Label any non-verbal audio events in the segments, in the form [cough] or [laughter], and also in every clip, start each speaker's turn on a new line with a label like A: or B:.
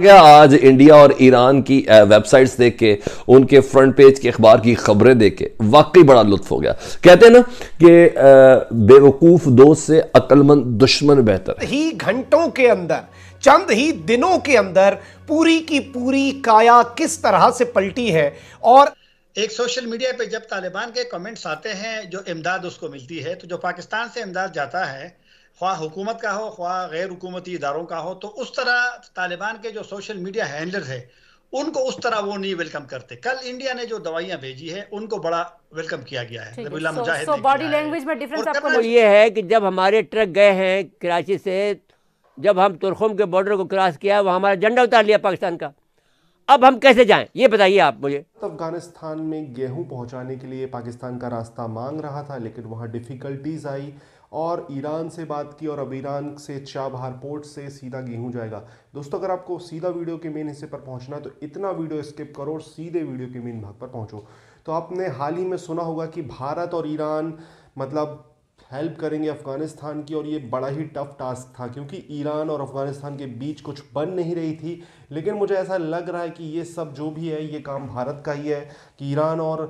A: गया आज इंडिया और ईरान की वेबसाइट्स देख के उनके फ्रंट पेज के अखबार की खबरें देख के वाकई बड़ा लुत्फ हो गया कहते हैं ना कि बेवकूफ दोस्त से अकलमंद दुश्मन बेहतर
B: ही घंटों के अंदर चंद ही दिनों के अंदर पूरी की पूरी काया किस तरह से पलटी है और एक सोशल मीडिया पे जब तालिबान के कमेंट्स आते हैं जो इमदाद उसको मिलती है तो जो पाकिस्तान से इमदाद जाता है ख्वा हुकूमत का हो ख्वा गैर हुकूमती इदारों का हो तो उस तरह तालिबान के जो सोशल मीडिया हैंडलर है उनको उस तरह वो नहीं वेलकम करते कल इंडिया ने जो दवाइयां भेजी है उनको बड़ा वेलकम किया गया है मुजाहिद सो बॉडी
A: लैंग्वेज में डिफरेंस आपको तो ये है
B: कि जब हमारे ट्रक गए हैं कराची से जब हम तुरखुम के बॉर्डर को क्रॉस किया वहाँ हमारा झंडा उतार लिया पाकिस्तान का अब हम कैसे जाएं ये बताइए आप मुझे
C: तो अफगानिस्तान में गेहूं पहुंचाने के लिए पाकिस्तान का रास्ता मांग रहा था लेकिन वहां डिफिकल्टीज आई और ईरान से बात की और अब ईरान से चाबहार पोर्ट से सीधा गेहूं जाएगा दोस्तों अगर आपको सीधा वीडियो के मेन हिस्से पर पहुंचना है तो इतना वीडियो स्किप करो और सीधे वीडियो के मेन भाग पर पहुंचो तो आपने हाल ही में सुना होगा कि भारत और ईरान मतलब हेल्प करेंगे अफ़गानिस्तान की और ये बड़ा ही टफ टास्क था क्योंकि ईरान और अफ़गानिस्तान के बीच कुछ बन नहीं रही थी लेकिन मुझे ऐसा लग रहा है कि ये सब जो भी है ये काम भारत का ही है कि ईरान और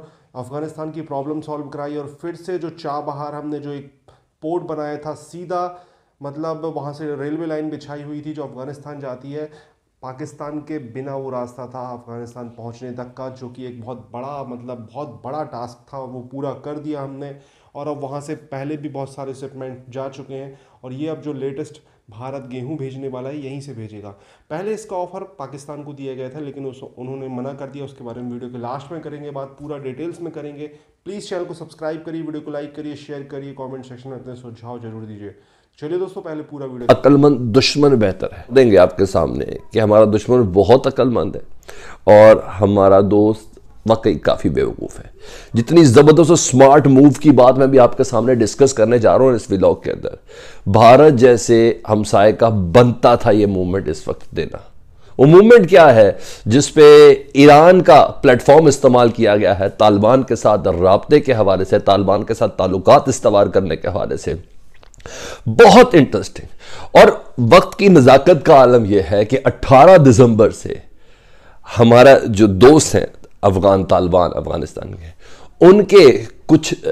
C: अफ़गानिस्तान की प्रॉब्लम सॉल्व कराई और फिर से जो चाबहार हमने जो एक पोर्ट बनाया था सीधा मतलब वहाँ से रेलवे लाइन बिछाई हुई थी जो अफ़गानिस्तान जाती है पाकिस्तान के बिना वो रास्ता था अफ़गानिस्तान पहुँचने तक का जो कि एक बहुत बड़ा मतलब बहुत बड़ा टास्क था वो पूरा कर दिया हमने और अब वहाँ से पहले भी बहुत सारे शिपमेंट जा चुके हैं और ये अब जो लेटेस्ट भारत गेहूं भेजने वाला है यहीं से भेजेगा पहले इसका ऑफर पाकिस्तान को दिया गया था लेकिन उस उन्होंने मना कर दिया उसके बारे में वीडियो के लास्ट में करेंगे बात पूरा डिटेल्स में करेंगे प्लीज़ चैनल को सब्सक्राइब करिए वीडियो को लाइक करिए शेयर करिए कॉमेंट सेक्शन में अपने सुझाव जरूर दीजिए चलिए दोस्तों पहले पूरा वीडियो
A: अकलमंद दुश्मन बेहतर है देंगे आपके सामने कि हमारा दुश्मन बहुत अकलमंद है और हमारा दोस्त वाकई काफ़ी बेवकूफ़ है जितनी ज़बरदस्त और स्मार्ट मूव की बात मैं भी आपके सामने डिस्कस करने जा रहा हूँ इस व्लॉग के अंदर भारत जैसे हमसाय का बनता था ये मूवमेंट इस वक्त देना वो मूवमेंट क्या है जिसपे ईरान का प्लेटफॉर्म इस्तेमाल किया गया है तालिबान के साथ रबते के हवाले से तालिबान के साथ ताल्लुकात इस्तेवाल करने के हवाले से बहुत इंटरेस्टिंग और वक्त की नज़ाकत का आलम यह है कि 18 दिसंबर से हमारा जो दोस्त हैं अफ़गान तालिबान अफ़गानिस्तान के उनके कुछ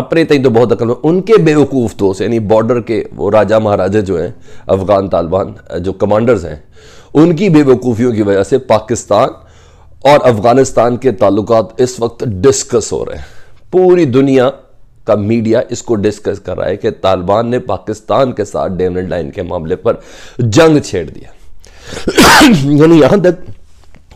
A: अपने तई तो बहुत अकल उनके बेवकूफ़ दोस्त यानी बॉर्डर के वो राजा महाराजा जो हैं अफ़गान तालिबान जो कमांडर्स हैं उनकी बेवकूफ़ियों की वजह से पाकिस्तान और अफ़गानिस्तान के ताल्लुक इस वक्त डिस्कस हो रहे हैं पूरी दुनिया का मीडिया इसको डिस्कस कर रहा है कि तालिबान ने पाकिस्तान के साथ डेमन लाइन के मामले पर जंग छेड़ दिया [coughs] यानी यहाँ तक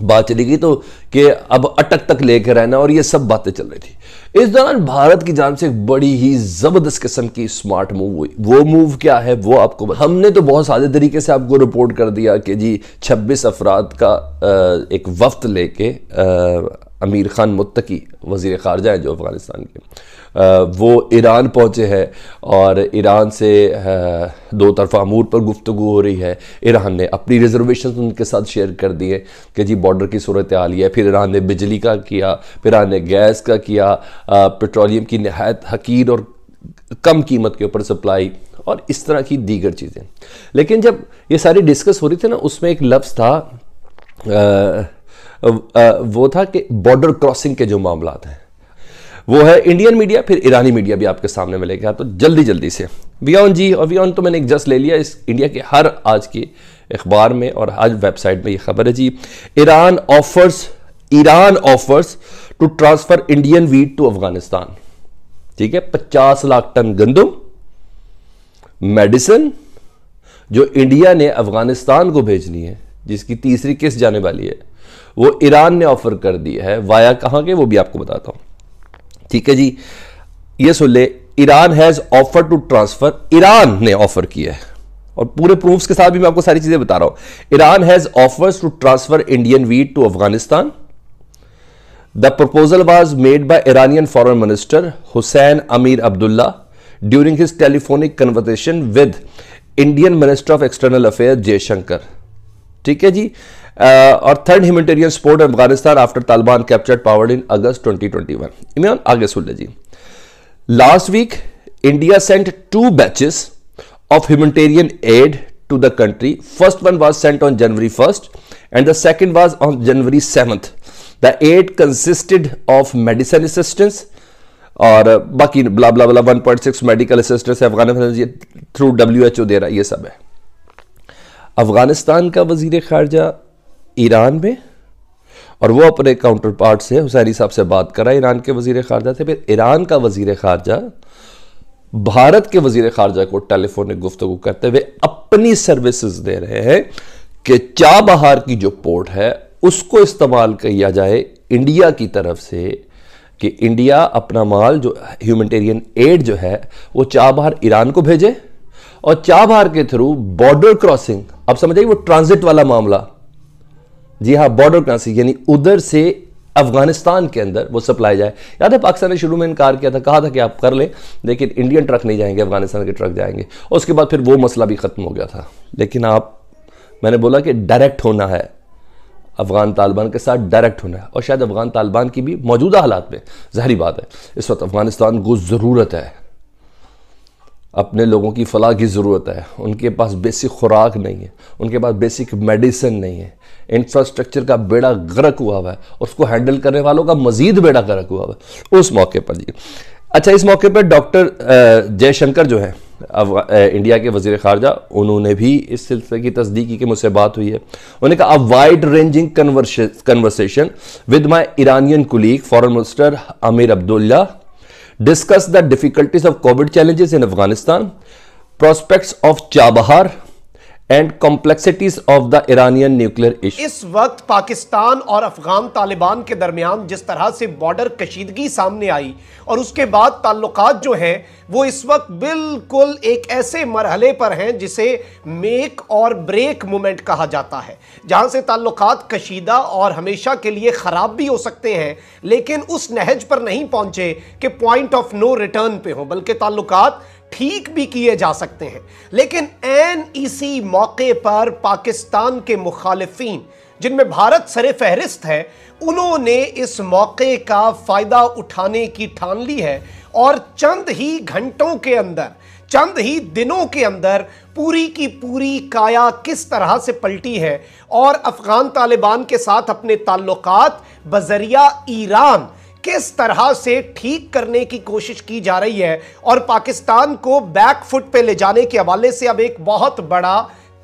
A: बात चली गई तो कि अब अटक तक लेकर रहना और ये सब बातें चल रही थी इस दौरान भारत की जान से एक बड़ी ही ज़बरदस्त किस्म की स्मार्ट मूव हुई वो मूव क्या है वो आपको हमने तो बहुत सादे तरीके से आपको रिपोर्ट कर दिया कि जी 26 अफराद का एक वफ्त लेके अमीर ख़ान मुत्तकी वज़ी ख़ारजा हैं जो अफ़गानिस्तान के वो ईरान पहुँचे हैं और ईरान से दो तरफा अमूर पर गुफ्तु हो रही है ईरान ने अपनी रिजर्वेशन उनके साथ शेयर कर दिए कि जी बॉर्डर की सूरत हाल है फिर ईरान ने बिजली का किया फिर ईरान ने गैस का किया पेट्रोलियम की नहायत हकीर और कम कीमत के ऊपर सप्लाई और इस तरह की दीगर चीज़ें लेकिन जब ये सारी डिस्कस हो रही थी ना उसमें एक लफ्ज़ था आ, वो था कि बॉर्डर क्रॉसिंग के जो मामला हैं वो है इंडियन मीडिया फिर ईरानी मीडिया भी आपके सामने में लेके तो जल्दी जल्दी से वियन जी और वियन तो मैंने एक जस्ट ले लिया इस इंडिया के हर आज के अखबार में और आज वेबसाइट में ये खबर है जी Iran offers Iran offers to transfer Indian wheat to Afghanistan ठीक है पचास लाख टन गंदम मेडिसिन जो इंडिया ने अफगानिस्तान को भेजनी है जिसकी तीसरी किस्त जाने वाली है वो ईरान ने ऑफर कर दी है वाया कहाँ के वो भी आपको बताता हूँ ठीक है जी ये सुन ले Iran has offer to transfer Iran ने ऑफर किया है और पूरे प्रूफ्स के साथ भी मैं आपको सारी चीजें बता रहा हूं Iran has offers to transfer Indian wheat to Afghanistan the proposal was made by Iranian foreign minister Hussain Amir Abdullah during his telephonic conversation with Indian minister of external affair Jaishankar ठीक है जी Uh, और third humanitarian support Afghanistan after Taliban captured powered in August 2021 Imran आगे सुन लीजिए last week India sent two batches of humanitarian aid to the country first one was sent on January first and the second was on January seventh the aid consisted of medicine assistance और बाकी blah blah blah 1.6 medical assistance Afghanistan through W H O दे रहा है ये सब है अफ़गानिस्तान का वजीर खारजा ईरान में और वो अपने काउंटर पार्ट से हुसैनी साहब से बात करा ईरान के वजीर खारजा थे फिर ईरान का वजीर खारजा भारत के वजीर खारजा को टेलीफोनिक गुफ्तु करते हुए अपनी सर्विसेज दे रहे हैं कि चाबहार की जो पोर्ट है उसको इस्तेमाल किया जाए इंडिया की तरफ से कि इंडिया अपना माल जो ह्यूमटेरियन एड जो है वो चाबहार ईरान को भेजे और चाबहार के थ्रू बॉर्डर क्रॉसिंग अब समझ आइए वो ट्रांजिट वाला मामला जी हाँ बॉर्डर क्रॉसिंग यानी उधर से अफगानिस्तान के अंदर वो सप्लाई जाए याद है पाकिस्तान ने शुरू में इनकार किया था कहा था कि आप कर लें लेकिन इंडियन ट्रक नहीं जाएंगे अफगानिस्तान के ट्रक जाएंगे और उसके बाद फिर वो मसला भी ख़त्म हो गया था लेकिन आप मैंने बोला कि डायरेक्ट होना है अफगान तालिबान के साथ डायरेक्ट होना है और शायद अफगान तालिबान की भी मौजूदा हालात में जहरी बात है इस वक्त अफगानिस्तान को ज़रूरत है अपने लोगों की फलाह की ज़रूरत है उनके पास बेसिक खुराक नहीं है उनके पास बेसिक मेडिसिन नहीं है इंफ्रास्ट्रक्चर का बेड़ा गर्क हुआ हुआ है उसको हैंडल करने वालों का मजीद बेड़ा गर्क हुआ हुआ है उस मौके पर जी अच्छा इस मौके पर डॉक्टर जयशंकर जो है इंडिया के वजीर खारजा उन्होंने भी इस सिलसिले की तस्दीक की कि मुझसे बात हुई है उन्होंने कहा wide ranging conversation with my Iranian colleague foreign minister Amir Abdullah discuss the difficulties of COVID challenges in Afghanistan, prospects of Chabahar, and complexities of the Iranian nuclear issue
B: इस वक्त पाकिस्तान और अफगान तालिबान के दरमियान जिस तरह से बॉर्डर कशीदगी सामने आई और उसके बाद ताल्लुक जो हैं वो इस वक्त बिल्कुल एक ऐसे मरहले पर हैं जिसे मेक और ब्रेक मोमेंट कहा जाता है जहाँ से ताल्लुक कशीदा और हमेशा के लिए ख़राब भी हो सकते हैं लेकिन उस नहज पर नहीं पहुँचे कि पॉइंट ऑफ नो रिटर्न पे हों बल्कि ताल्लुकात ठीक भी किए जा सकते हैं लेकिन एन इसी e मौके पर पाकिस्तान के मुखालफी जिनमें भारत सर फहरिस्त है उन्होंने इस मौके का फ़ायदा उठाने की ठान ली है और चंद ही घंटों के अंदर चंद ही दिनों के अंदर पूरी की पूरी काया किस तरह से पलटी है और अफ़गान तालिबान के साथ अपने ताल्लुकात बजरिया ईरान किस तरह से ठीक करने की कोशिश की जा रही है और पाकिस्तान को बैक फुट पे ले जाने के हवाले से अब एक बहुत बड़ा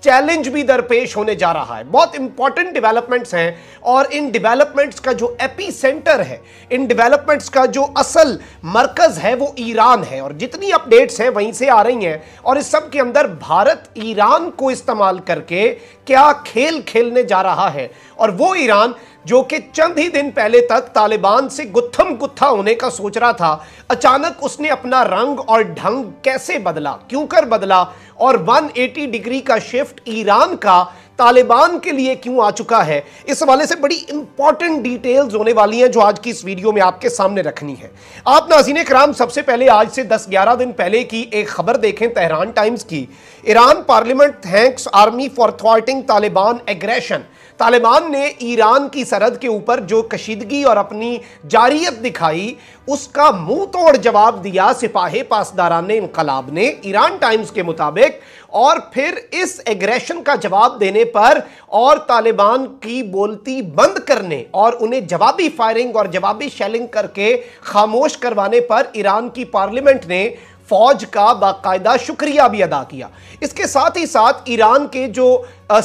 B: चैलेंज भी दरपेश होने जा रहा है बहुत इंपॉर्टेंट डेवलपमेंट्स हैं और इन डेवलपमेंट्स का जो एपी सेंटर है इन डेवलपमेंट्स का जो असल मरकज है वो ईरान है और जितनी अपडेट्स हैं वहीं से आ रही हैं और इस सब के अंदर भारत ईरान को इस्तेमाल करके क्या खेल खेलने जा रहा है और वो ईरान जो कि चंद ही दिन पहले तक तालिबान से गुत्थम गुत्था होने का सोच रहा था अचानक उसने अपना रंग और ढंग कैसे बदला क्यों कर बदला और 180 डिग्री का शिफ्ट ईरान का तालिबान के लिए क्यों आ चुका है इस हवाले से बड़ी इंपॉर्टेंट डिटेल्स होने वाली हैं जो आज की इस वीडियो में आपके सामने रखनी है आप नाजीन कराम सबसे पहले आज से 10-11 दिन पहले की एक खबर देखें तेहरान टाइम्स की Iran parliament thanks army for thwarting Taliban aggression Taliban ने ईरान की सरहद के ऊपर जो कशीदगी और अपनी जारियत दिखाई उसका मुंह तोड़ जवाब दिया सिपाही पासदारान इनकलाब ने ईरान टाइम्स के मुताबिक और फिर इस एग्रेशन का जवाब देने पर और तालिबान की बोलती बंद करने और उन्हें जवाबी फायरिंग और जवाबी शेलिंग करके खामोश करवाने पर ईरान की पार्लियामेंट ने फौज का बाकायदा शुक्रिया भी अदा किया इसके साथ ही साथ ईरान के जो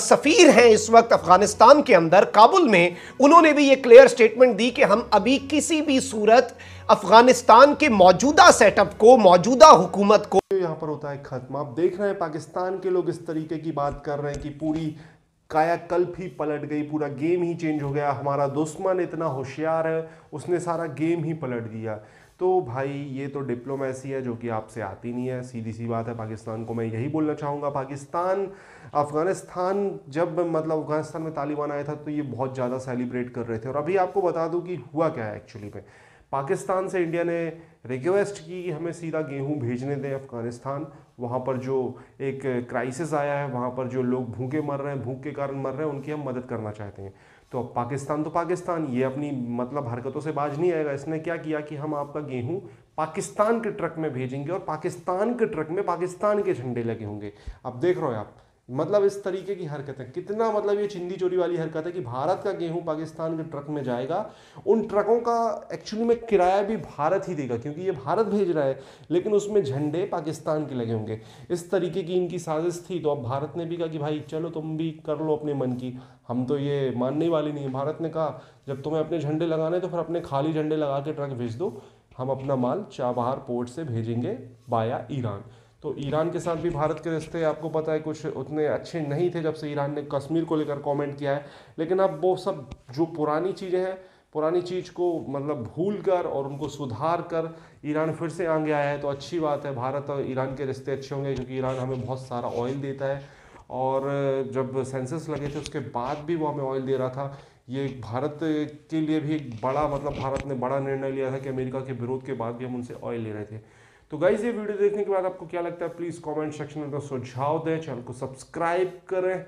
B: सफ़ीर हैं इस वक्त अफ़गानिस्तान के अंदर काबुल में उन्होंने भी ये क्लियर स्टेटमेंट दी कि हम अभी किसी भी सूरत अफ़गानिस्तान के मौजूदा सेटअप को मौजूदा हुकूमत को यहाँ पर होता है ख़त्म
C: आप देख रहे हैं पाकिस्तान के लोग इस तरीके की बात कर रहे हैं कि पूरी कायाकल्प ही पलट गई पूरा गेम ही चेंज हो गया हमारा दुश्मन इतना होशियार है उसने सारा गेम ही पलट दिया तो भाई ये तो डिप्लोमेसी है जो कि आपसे आती नहीं है सीधी सी बात है पाकिस्तान को मैं यही बोलना चाहूँगा पाकिस्तान अफ़गानिस्तान जब मतलब अफ़गानिस्तान में तालिबान आया था तो ये बहुत ज़्यादा सेलिब्रेट कर रहे थे और अभी आपको बता दूँ कि हुआ क्या है एक्चुअली में पाकिस्तान से इंडिया ने रिक्वेस्ट की कि हमें सीधा गेहूं भेजने दें अफ़गानिस्तान वहाँ पर जो एक क्राइसिस आया है वहाँ पर जो लोग भूखे मर रहे हैं भूख के कारण मर रहे हैं उनकी हम मदद करना चाहते हैं तो पाकिस्तान तो पाकिस्तान ये अपनी मतलब हरकतों से बाज नहीं आएगा इसने क्या किया कि हम आपका गेहूं पाकिस्तान के ट्रक में भेजेंगे और पाकिस्तान के ट्रक में पाकिस्तान के झंडे लगे होंगे अब देख रहे हो आप मतलब इस तरीके की हरकतें कितना मतलब ये चिंदी चोरी वाली हरकत है कि भारत का गेहूं पाकिस्तान के ट्रक में जाएगा उन ट्रकों का एक्चुअली में किराया भी भारत ही देगा क्योंकि ये भारत भेज रहा है लेकिन उसमें झंडे पाकिस्तान के लगे होंगे इस तरीके की इनकी साजिश थी तो अब भारत ने भी कहा कि भाई चलो तुम भी कर लो अपने मन की हम तो ये मानने वाले नहीं है भारत ने कहा जब तुम्हें अपने झंडे लगाने तो फिर अपने खाली झंडे लगा के ट्रक भेज दो हम अपना माल चाबहार पोर्ट से भेजेंगे बाया ईरान तो ईरान के साथ भी भारत के रिश्ते आपको पता है कुछ उतने अच्छे नहीं थे जब से ईरान ने कश्मीर को लेकर कमेंट किया है लेकिन अब वो सब जो पुरानी चीज़ें हैं पुरानी चीज़ को मतलब भूल कर और उनको सुधार कर ईरान फिर से आगे आया है तो अच्छी बात है भारत और ईरान के रिश्ते अच्छे होंगे क्योंकि ईरान हमें बहुत सारा ऑयल देता है और जब सेंसस लगे थे उसके बाद भी वो हमें ऑयल दे रहा था ये भारत के लिए भी एक बड़ा मतलब भारत ने बड़ा निर्णय लिया था कि अमेरिका के विरोध के बाद भी हम उनसे ऑयल ले रहे थे तो गाइज ये वीडियो देखने के बाद आपको क्या लगता है प्लीज़ कमेंट सेक्शन में सुझाव दें चैनल को सब्सक्राइब करें